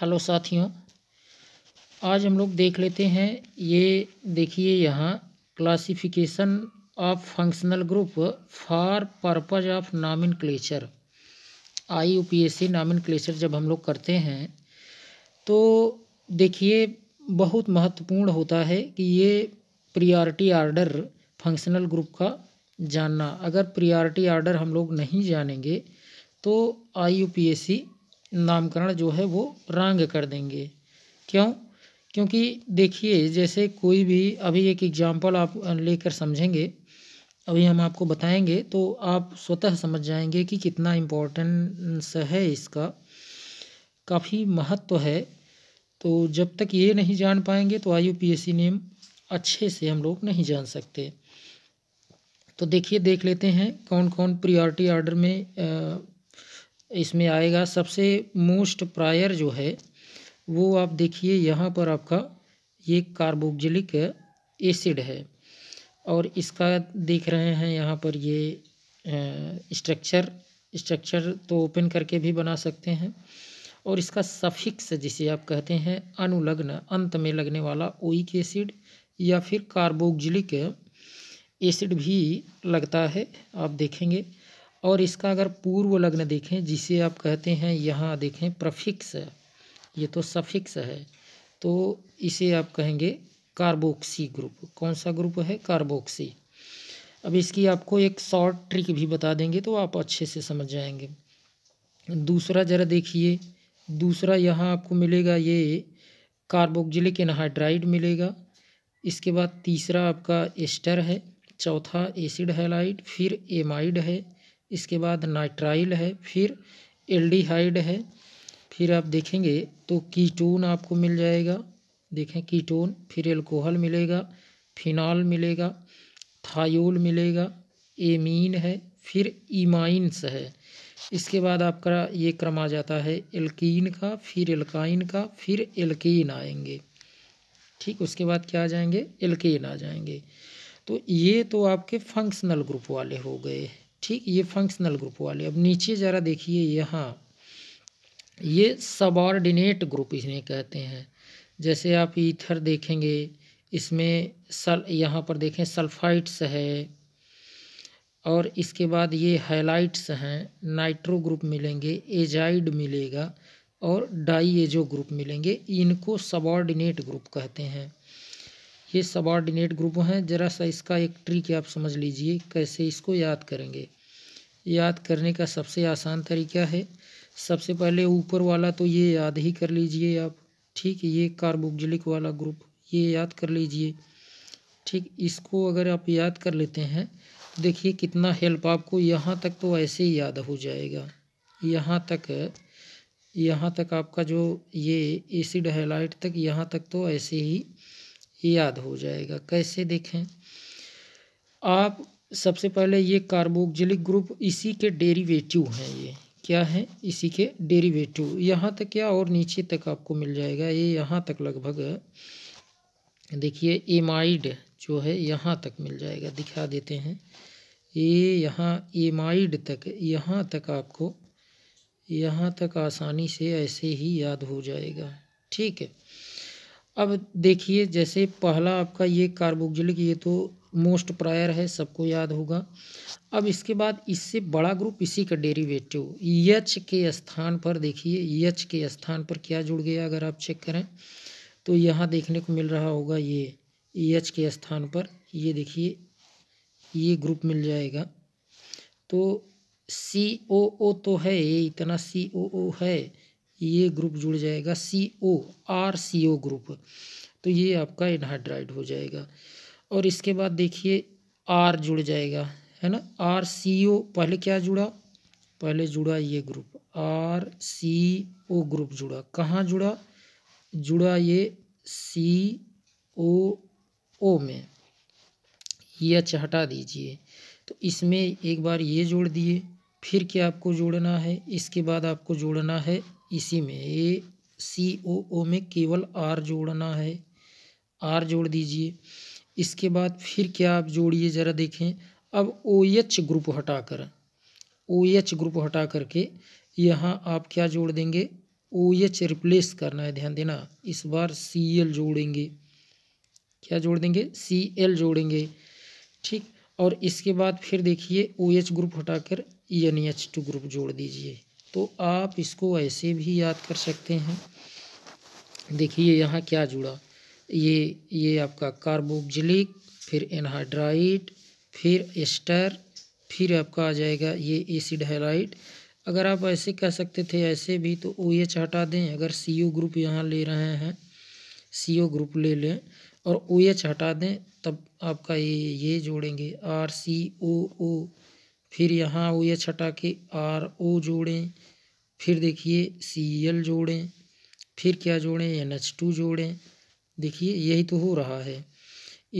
hello साथियों आज हम लोग देख लेते हैं ये देखिए यहाँ classification of functional group for purpose of nomenclature I U P S C nomenclature जब हम लोग करते हैं तो देखिए बहुत महत्वपूर्ण होता है कि ये प्रियॉरिटी आर्डर फंक्शनल ग्रुप का जानना अगर प्रियॉरिटी आर्डर हम लोग नहीं जानेंगे तो I U P S C नामकरण जो है वो रंग कर देंगे क्यों क्योंकि देखिए जैसे कोई भी अभी एक एग्जाम्पल आप लेकर समझेंगे अभी हम आपको बताएंगे तो आप स्वतः समझ जाएंगे कि कितना इम्पोर्टेंस है इसका काफ़ी महत्व तो है तो जब तक ये नहीं जान पाएंगे तो आई यू नेम अच्छे से हम लोग नहीं जान सकते तो देखिए देख लेते हैं कौन कौन प्रियॉरिटी ऑर्डर में इसमें आएगा सबसे मोस्ट प्रायर जो है वो आप देखिए यहाँ पर आपका ये कार्बोक्जिलिक एसिड है और इसका देख रहे हैं यहाँ पर ये स्ट्रक्चर स्ट्रक्चर तो ओपन करके भी बना सकते हैं और इसका सफिक्स जिसे आप कहते हैं अनुलग्न अंत में लगने वाला ओइक एसिड या फिर कार्बोक्जिलिक एसिड भी लगता है आप देखेंगे और इसका अगर पूर्व लग्न देखें जिसे आप कहते हैं यहाँ देखें प्रफिक्स ये तो सफिक्स है तो इसे आप कहेंगे कार्बोक्सी ग्रुप कौन सा ग्रुप है कार्बोक्सी अब इसकी आपको एक शॉर्ट ट्रिक भी बता देंगे तो आप अच्छे से समझ जाएंगे दूसरा ज़रा देखिए दूसरा यहाँ आपको मिलेगा ये कार्बोक्जिलिक एनहाइड्राइड मिलेगा इसके बाद तीसरा आपका एस्टर है चौथा एसिड हैलाइड फिर एमाइड है इसके बाद नाइट्राइल है फिर एल्डिहाइड है फिर आप देखेंगे तो कीटोन आपको मिल जाएगा देखें कीटोन फिर एल्कोहल मिलेगा फिनॉल मिलेगा थायोल मिलेगा एमीन है फिर ईमाइंस है इसके बाद आपका ये क्रम आ जाता है एल्कीन का फिर एल्काइन का फिर एल्कीन आएंगे ठीक उसके बाद क्या आ जाएंगे एल्केन आ जाएंगे तो ये तो आपके फंक्शनल ग्रुप वाले हो गए हैं ठीक ये फंक्शनल ग्रुप वाले अब नीचे ज़रा देखिए यहाँ ये सबॉर्डिनेट ग्रुप इन्हें कहते हैं जैसे आप ईथर देखेंगे इसमें सल यहाँ पर देखें सल्फाइट्स है और इसके बाद ये हाइलाइट्स हैं नाइट्रो ग्रुप मिलेंगे एजाइड मिलेगा और डाई एजो ग्रुप मिलेंगे इनको सबॉर्डिनेट ग्रुप कहते हैं ये सबॉर्डिनेट ग्रुप हैं ज़रा सा इसका एक ट्रिक आप समझ लीजिए कैसे इसको याद करेंगे याद करने का सबसे आसान तरीका है सबसे पहले ऊपर वाला तो ये याद ही कर लीजिए आप ठीक ये कार्बोक्जिलिक वाला ग्रुप ये याद कर लीजिए ठीक इसको अगर आप याद कर लेते हैं तो देखिए कितना हेल्प आपको यहाँ तक तो ऐसे ही याद हो जाएगा यहाँ तक यहाँ तक आपका जो ये एसिड हेलाइट तक यहाँ तक तो ऐसे ही याद हो जाएगा कैसे देखें आप सबसे पहले ये कार्बोक्जिलिक ग्रुप इसी के डेरिवेटिव हैं ये क्या है इसी के डेरिवेटिव यहाँ तक क्या और नीचे तक आपको मिल जाएगा ये यहाँ तक लगभग देखिए एमाइड जो है यहाँ तक मिल जाएगा दिखा देते हैं ये यहाँ एमाइड तक यहाँ तक आपको यहाँ तक आसानी से ऐसे ही याद हो जाएगा ठीक है अब देखिए जैसे पहला आपका ये कार्बोक्जिलिक ये तो मोस्ट प्रायर है सबको याद होगा अब इसके बाद इससे बड़ा ग्रुप इसी का डेरिवेटिव यच के स्थान पर देखिए यच के स्थान पर क्या जुड़ गया अगर आप चेक करें तो यहाँ देखने को मिल रहा होगा ये यच के स्थान पर ये देखिए ये ग्रुप मिल जाएगा तो सी ओ ओ तो है ये इतना सी ओ ओ है ये ग्रुप जुड़ जाएगा सी O R C O group तो ये आपका इनहाइड्राइड हो जाएगा और इसके बाद देखिए आर जुड़ जाएगा है ना आर सी ओ पहले क्या जुड़ा पहले जुड़ा ये group R C O group जुड़ा कहाँ जुड़ा जुड़ा ये सी ओ ओ में ये अच्छा हटा दीजिए तो इसमें एक बार ये जोड़ दिए फिर क्या आपको जोड़ना है इसके बाद आपको जोड़ना है इसी में सी ओ ओ में केवल आर जोड़ना है आर जोड़ दीजिए इसके बाद फिर क्या आप जोड़िए ज़रा देखें अब ओ एच ग्रुप हटाकर ओ एच ग्रुप हटा करके यहाँ आप क्या जोड़ देंगे ओ एच रिप्लेस करना है ध्यान देना इस बार सी एल जोड़ेंगे क्या जोड़ देंगे सी एल जोड़ेंगे ठीक और इसके बाद फिर देखिए ओ एच ग्रुप हटाकर एन एच टू ग्रुप जोड़ दीजिए तो आप इसको ऐसे भी याद कर सकते हैं देखिए यहाँ क्या जुड़ा ये ये आपका कार्बोक्जिलिक फिर एनहाइड्राइड फिर एस्टर फिर आपका आ जाएगा ये एसिड हेलाइट अगर आप ऐसे कह सकते थे ऐसे भी तो ओ एच हटा दें अगर सी ओ ग्रुप यहाँ ले रहे हैं सी ओ ग्रुप ले लें और ओ एच हटा दें तब आपका ये ये जोड़ेंगे आर सी ओ ओ फिर यहाँ ओ एच हटा के आर ओ जोड़ें फिर देखिए सी एल जोड़ें फिर क्या जोड़ें एन एच टू जोड़ें देखिए यही तो हो रहा है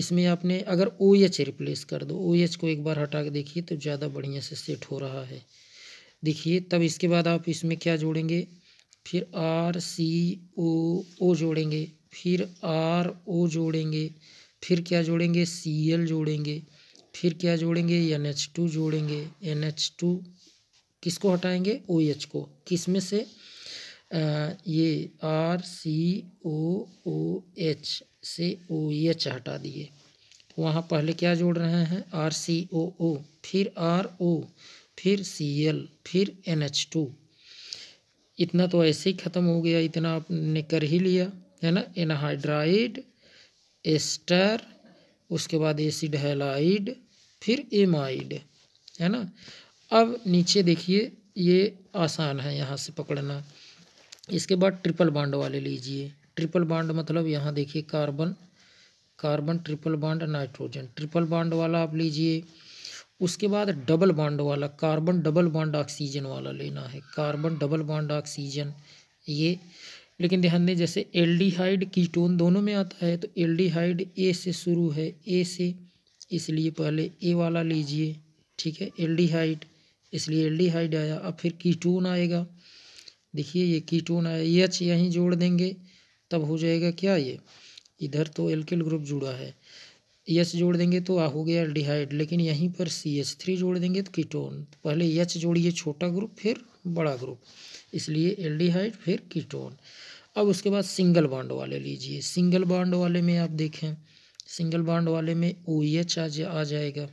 इसमें आपने अगर ओ एच रिप्लेस कर दो ओ एच को एक बार हटा के देखिए तो ज़्यादा बढ़िया से सेट हो रहा है देखिए तब इसके बाद आप इसमें क्या जोड़ेंगे फिर आर सी ओ ओ जोड़ेंगे फिर आर ओ जोड़ेंगे फिर क्या जोड़ेंगे सी एल जोड़ेंगे फिर क्या जोड़ेंगे एन एच टू जोड़ेंगे एन एच टू किसको हटाएंगे ओ OH एच को किस में से आ, ये are C O O H से ओ एच e हटा दिए वहाँ पहले क्या जोड़ रहे हैं आर सी ओ ओ फिर आर ओ फिर सी एल फिर एन एच टू इतना तो ऐसे ही ख़त्म हो गया इतना आपने कर ही लिया है ना एनहाइड्राइड एस्टर उसके बाद एसिड हेलाइड फिर एमाइड है ना अब नीचे देखिए ये आसान है यहाँ से पकड़ना इसके बाद ट्रिपल बांड वाले लीजिए ट्रिपल बांड मतलब यहाँ देखिए carbon carbon triple bond nitrogen triple bond वाला आप लीजिए उसके बाद डबल बांड वाला कार्बन डबल बांड ऑक्सीजन वाला लेना है कार्बन डबल बांड ऑक्सीजन ये लेकिन ध्यान दें जैसे एल्डिहाइड कीटोन दोनों में आता है तो एल्डिहाइड ए से शुरू है ए से इसलिए पहले ए वाला लीजिए ठीक है एल्डिहाइड इसलिए एल्डिहाइड आया अब फिर कीटोन आएगा देखिए ये कीटोन आया एच यहीं जोड़ देंगे तब हो जाएगा क्या ये इधर तो एल्किल ग्रुप जुड़ा है यच जोड़ देंगे तो आ हो गया एल्डिहाइड लेकिन यहीं पर सी एच थ्री जोड़ देंगे तो कीटोन तो पहले यच जोड़िए छोटा ग्रुप फिर बड़ा ग्रुप इसलिए एल्डिहाइड फिर कीटोन अब उसके बाद सिंगल बॉन्ड वाले लीजिए सिंगल बॉन्ड वाले में आप देखें सिंगल बॉन्ड वाले में ओ एच e आ, जा, आ जाएगा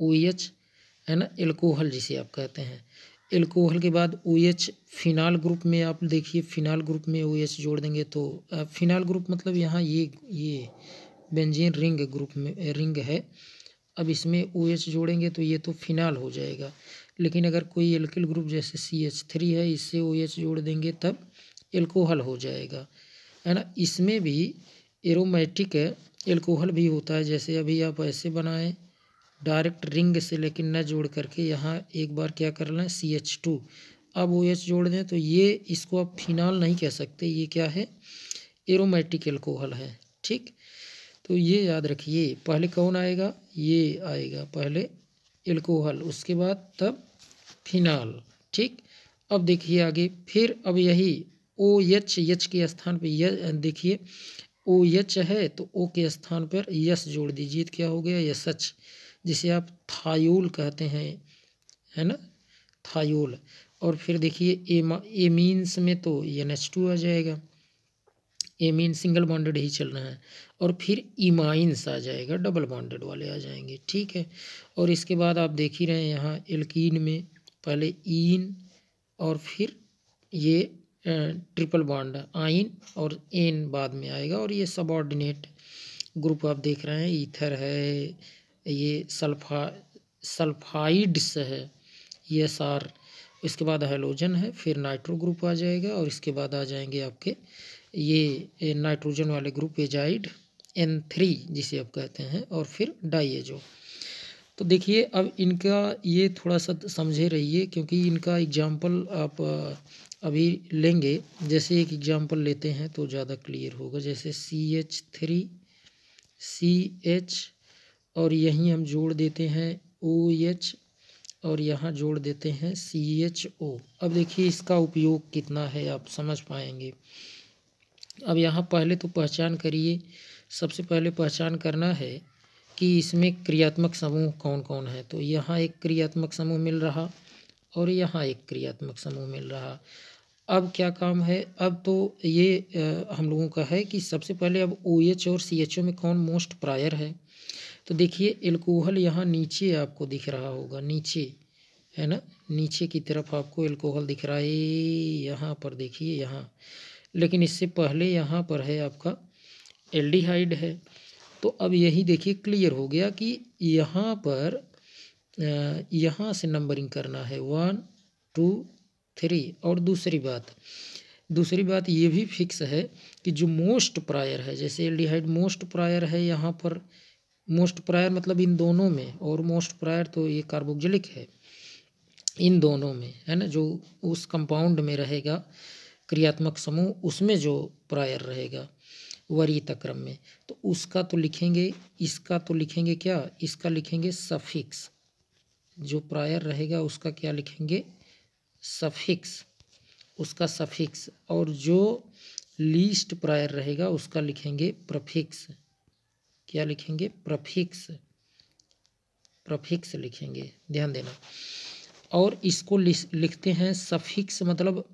ओ एच e है ना एल्कोहल जिसे आप कहते हैं एल्कोहल के बाद ओ एच फिनाल ग्रुप में आप देखिए फिनाल ग्रुप में ओ एच e जोड़ देंगे तो फिनाल ग्रुप मतलब यहाँ ये ये बेंजीन रिंग ग्रुप में रिंग है अब इसमें ओ एच जोड़ेंगे तो ये तो फिनाल हो जाएगा लेकिन अगर कोई एल्किल ग्रुप जैसे सी एच थ्री है इससे ओ एच जोड़ देंगे तब एल्कोहल हो जाएगा है ना इसमें भी एरोमेटिक एल्कोहल भी होता है जैसे अभी आप ऐसे बनाएं डायरेक्ट रिंग से लेकिन न जोड़ करके यहाँ एक बार क्या कर लें सी एच टू अब ओ एच जोड़ दें तो ये इसको आप फिनाल नहीं कह सकते ये क्या है एरोमेटिक एल्कोहल है ठीक तो ये याद रखिए पहले कौन आएगा ये आएगा पहले एल्कोहल उसके बाद तब फिनाल ठीक अब देखिए आगे फिर अब यही ओ एच एच के स्थान पर देखिए ओ एच है तो ओ के स्थान पर यस जोड़ दीजिए तो क्या हो गया यस एच जिसे आप थायोल कहते हैं है ना थायोल और फिर देखिए एमा एमीन्स में तो एन एच टू आ जाएगा एमीन सिंगल बॉन्डेड ही चल रहा है और फिर इमाइंस आ जाएगा डबल बॉन्डेड वाले आ जाएंगे ठीक है और इसके बाद आप देख ही रहे हैं यहाँ एल्कीन में पहले इन और फिर ये ट्रिपल बॉन्ड आइन और एन बाद में आएगा और ये सबॉर्डिनेट ग्रुप आप देख रहे हैं ईथर है ये सल्फा सल्फाइड्स है ये सार इसके बाद हाइलोजन है फिर नाइट्रो ग्रुप आ जाएगा और इसके बाद आ जाएंगे आपके ये नाइट्रोजन वाले ग्रुप एजाइड एन थ्री जिसे आप कहते हैं और फिर डाइएजो तो देखिए अब इनका ये थोड़ा सा समझे रहिए क्योंकि इनका एग्जाम्पल आप अभी लेंगे जैसे एक एग्जाम्पल लेते हैं तो ज़्यादा क्लियर होगा जैसे C H three C H और यहीं हम जोड़ देते हैं ओ एच और यहाँ जोड़ देते हैं सी एच ओ अब देखिए इसका उपयोग कितना है आप समझ पाएंगे अब यहाँ पहले तो पहचान करिए सबसे पहले पहचान करना है कि इसमें क्रियात्मक समूह कौन कौन है तो यहाँ एक क्रियात्मक समूह मिल रहा और यहाँ एक क्रियात्मक समूह मिल रहा अब क्या काम है अब तो ये आ, हम लोगों का है कि सबसे पहले अब ओ OH और सी एच ओ में कौन मोस्ट प्रायर है तो देखिए एल्कोहल यहाँ नीचे आपको दिख रहा होगा नीचे है ना नीचे की तरफ आपको एल्कोहल दिख रहा है यहाँ पर देखिए यहाँ लेकिन इससे पहले यहाँ पर है आपका एल्डिहाइड है तो अब यही देखिए क्लियर हो गया कि यहाँ पर यहाँ से नंबरिंग करना है वन टू थ्री और दूसरी बात दूसरी बात ये भी फिक्स है कि जो मोस्ट प्रायर है जैसे एल्डिहाइड मोस्ट प्रायर है यहाँ पर मोस्ट प्रायर मतलब इन दोनों में और मोस्ट प्रायर तो ये कार्बोक्जिलिक है इन दोनों में है ना जो उस कंपाउंड में रहेगा क्रियात्मक समूह उसमें जो प्रायर रहेगा वरीत क्रम में तो उसका तो लिखेंगे इसका तो लिखेंगे क्या इसका लिखेंगे सफिक्स जो प्रायर रहेगा उसका क्या लिखेंगे सफिक्स उसका सफिक्स और जो लीस्ट प्रायर रहेगा उसका लिखेंगे प्रफिक्स क्या लिखेंगे प्रफिक्स प्रफिक्स लिखेंगे ध्यान देना और इसको लिखते हैं सफिक्स मतलब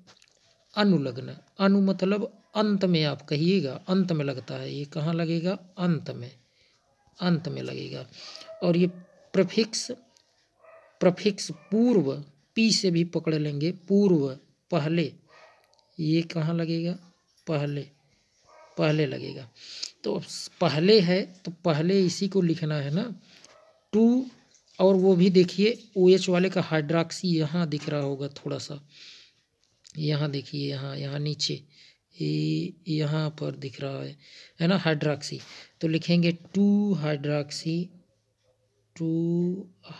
अनुलग्न अनु मतलब अंत में आप कहिएगा अंत में लगता है ये कहाँ लगेगा अंत में अंत में लगेगा और ये प्रफिक्स प्रफिक्स पूर्व पी से भी पकड़ लेंगे पूर्व पहले ये कहाँ लगेगा पहले पहले लगेगा तो पहले है तो पहले इसी को लिखना है ना टू और वो भी देखिए ओ OH एच वाले का हाइड्राक्सी यहाँ दिख रहा होगा थोड़ा सा यहाँ देखिए यहाँ यहाँ नीचे यहाँ पर दिख रहा है है ना हाइड्राक्सी तो लिखेंगे two hydroxy two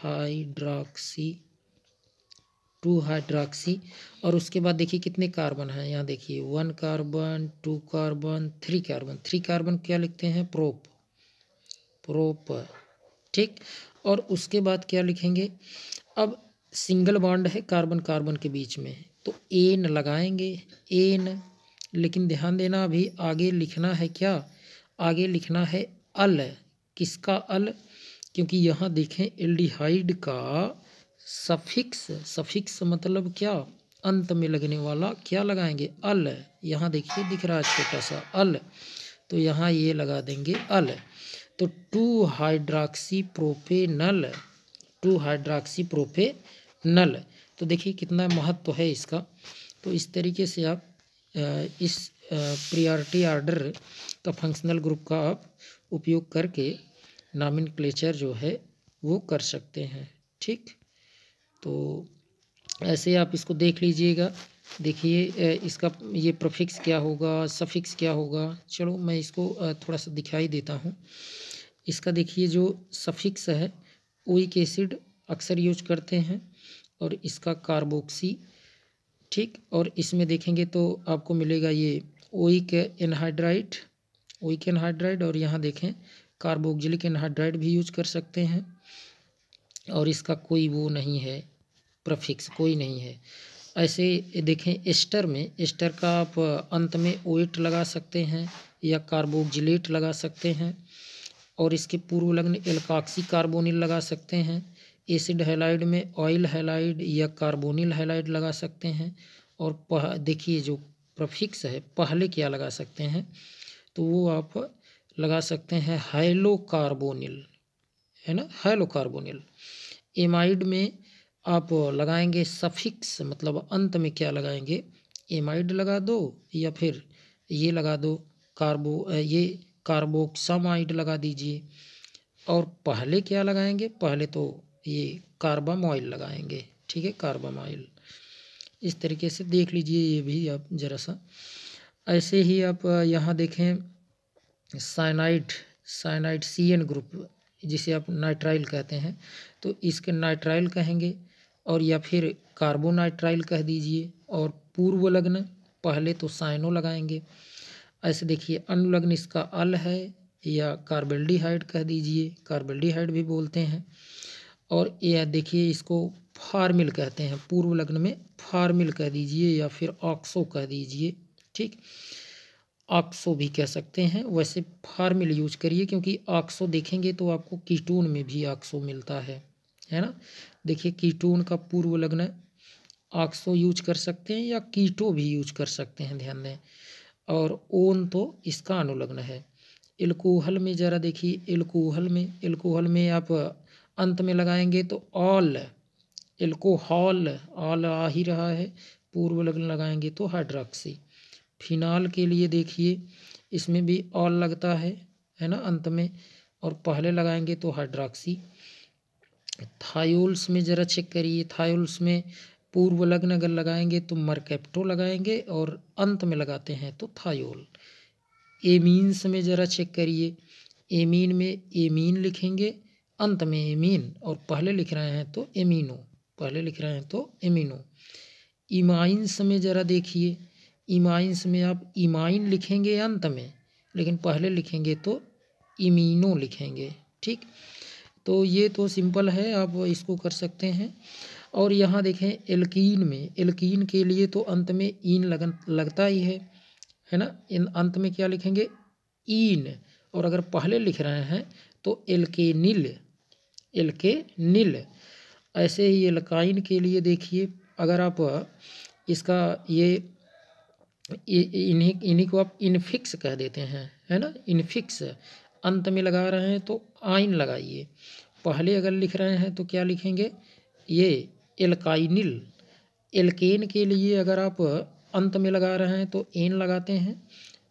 hydroxy two hydroxy और उसके बाद देखिए कितने कार्बन हैं यहाँ देखिए one carbon two carbon three carbon three carbon क्या लिखते हैं प्रोप प्रोप ठीक और उसके बाद क्या लिखेंगे अब सिंगल बॉन्ड है कार्बन कार्बन के बीच में तो एन लगाएंगे एन लेकिन ध्यान देना अभी आगे लिखना है क्या आगे लिखना है अल किसका अल क्योंकि यहाँ देखें एल्डिहाइड का सफिक्स सफिक्स मतलब क्या अंत में लगने वाला क्या लगाएंगे अल यहाँ देखिए दिख रहा है छोटा सा अल तो यहाँ ये लगा देंगे अल तो two hydroxy propanal two hydroxy propanal तो देखिए कितना महत्व तो है इसका तो इस तरीके से आप इस प्रियॉरिटी आर्डर का फंक्शनल ग्रुप का आप उपयोग करके नामिन क्लेचर जो है वो कर सकते हैं ठीक तो ऐसे आप इसको देख लीजिएगा देखिए इसका ये प्रोफिक्स क्या होगा सफिक्स क्या होगा चलो मैं इसको थोड़ा सा दिखाई देता हूँ इसका देखिए जो सफिक्स है ओइक एसिड अक्सर यूज करते हैं और इसका कार्बोक्सी ठीक और इसमें देखेंगे तो आपको मिलेगा ये ओइक एनहाइड्राइट ओइक एनहाइड्राइड और यहाँ देखें कार्बोक्जिलिक एनहाइड्राइड भी यूज कर सकते हैं और इसका कोई वो नहीं है प्रफिक्स कोई नहीं है ऐसे देखें एस्टर में एस्टर का आप अंत में ओइट लगा सकते हैं या कार्बोक्जिलेट लगा सकते हैं और इसके पूर्व लग्न एल्काक्सी कार्बोनिल लगा सकते हैं एसिड हेलाइड में ऑयल हैलाइड या कार्बोनिल हेलाइड लगा सकते हैं और देखिए जो प्रफिक्स है पहले क्या लगा सकते हैं तो वो आप लगा सकते हैं हेलो कार्बोनिल है ना हेलो कार्बोनिल एमाइड में आप लगाएंगे सफिक्स मतलब अंत में क्या लगाएंगे एमाइड लगा दो या फिर ये लगा दो कार्बो ये कार्बोक्सामाइड लगा दीजिए और पहले क्या लगाएंगे पहले तो ये कार्बम ऑयल लगाएंगे ठीक है कार्बम ऑयल इस तरीके से देख लीजिए ये भी आप ज़रा सा ऐसे ही आप यहाँ देखें cyanide cyanide C N group जिसे आप नाइट्राइल कहते हैं तो इसके नाइट्राइल कहेंगे और या फिर कार्बोनाइट्राइल कह दीजिए और पूर्व लग्न पहले तो साइनो लगाएंगे ऐसे देखिए अनुलग्न इसका अल है या कार्बेल्डिहाइड कह दीजिए कार्बेल्डिहाइड भी बोलते हैं और यह देखिए इसको फार्मिल कहते हैं पूर्व लग्न में फार्मिल कह दीजिए या फिर ऑक्सो कह दीजिए ठीक ऑक्सो भी कह सकते हैं वैसे फार्मिल यूज करिए क्योंकि ऑक्सो देखेंगे तो आपको कीटून में भी ऑक्सो मिलता है है ना देखिए कीटून का पूर्व लग्न ऑक्सो यूज कर सकते हैं या कीटो भी यूज कर सकते हैं ध्यान दें और ओन तो इसका अनुलग्न है एल्कोहल में ज़रा देखिए एल्कोहल में एल्कोहल में आप अंत में लगाएंगे तो ऑल एल्कोहल ऑल आ ही रहा है पूर्व लग्न लगाएंगे तो हाइड्रॉक्सी फिनाल के लिए देखिए इसमें भी ऑल लगता है है ना अंत में और पहले लगाएंगे तो हाइड्रोक्सी थायोल्स में ज़रा चेक करिए थायोल्स में पूर्व लग्न अगर लगाएंगे तो मरकेप्टो लगाएंगे और अंत में लगाते हैं तो थायोल एमीन्स में ज़रा चेक करिए एमीन में एमीन लिखेंगे अंत में एमीन और पहले लिख रहे हैं तो एमिनो पहले लिख रहे हैं तो एमिनो इमाइंस में ज़रा देखिए इमाइंस में आप इमाइन लिखेंगे अंत में लेकिन पहले लिखेंगे तो इमिनो लिखेंगे ठीक तो ये तो सिंपल है आप इसको कर सकते हैं और यहाँ देखें एल्कीन में एल्कीन के लिए तो अंत में इन लगन लगता ही है है ना इन अंत में क्या लिखेंगे इन और अगर पहले लिख रहे हैं तो एल्केनिल एलके नील ऐसे ही एलकाइन के लिए देखिए अगर आप इसका ये इन्हीं इन्हीं को आप इनफिक्स कह देते हैं है ना इनफिक्स अंत में लगा रहे हैं तो आइन लगाइए पहले अगर लिख रहे हैं तो क्या लिखेंगे ये एलकाइनिल एलकेन के लिए अगर आप अंत में लगा रहे हैं तो एन लगाते हैं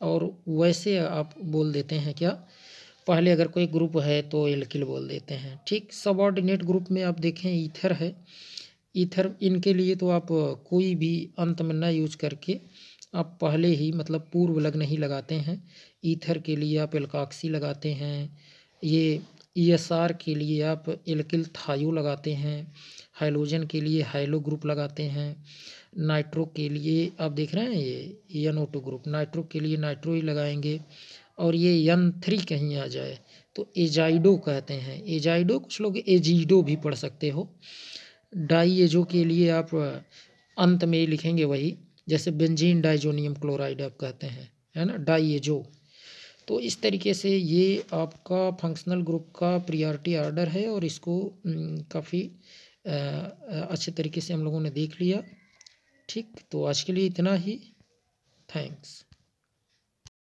और वैसे आप बोल देते हैं क्या पहले अगर कोई ग्रुप है तो एल्किल बोल देते हैं ठीक सबऑर्डिनेट ग्रुप में आप देखें ईथर है ईथर इनके लिए तो आप कोई भी अंत में ना यूज करके आप पहले ही मतलब पूर्व लग नहीं लगाते हैं ईथर के लिए आप एल्काक्सी लगाते हैं ये ईएसआर के लिए आप एल्किल थायो लगाते हैं हाइलोजन के लिए हाइलो ग्रुप लगाते हैं नाइट्रो के लिए आप देख रहे हैं ये N O two group nitro के लिए नाइट्रो ही लगाएंगे और ये यन थ्री कहीं आ जाए तो एजाइडो कहते हैं एजाइडो कुछ लोग एजीडो भी पढ़ सकते हो डाई एजो के लिए आप अंत में लिखेंगे वही जैसे बेंजीन डाइजोनियम क्लोराइड आप कहते हैं है ना डाई एजो तो इस तरीके से ये आपका फंक्शनल ग्रुप का प्रियॉरिटी आर्डर है और इसको काफ़ी अच्छे तरीके से हम लोगों ने देख लिया ठीक तो आज के लिए इतना ही थैंक्स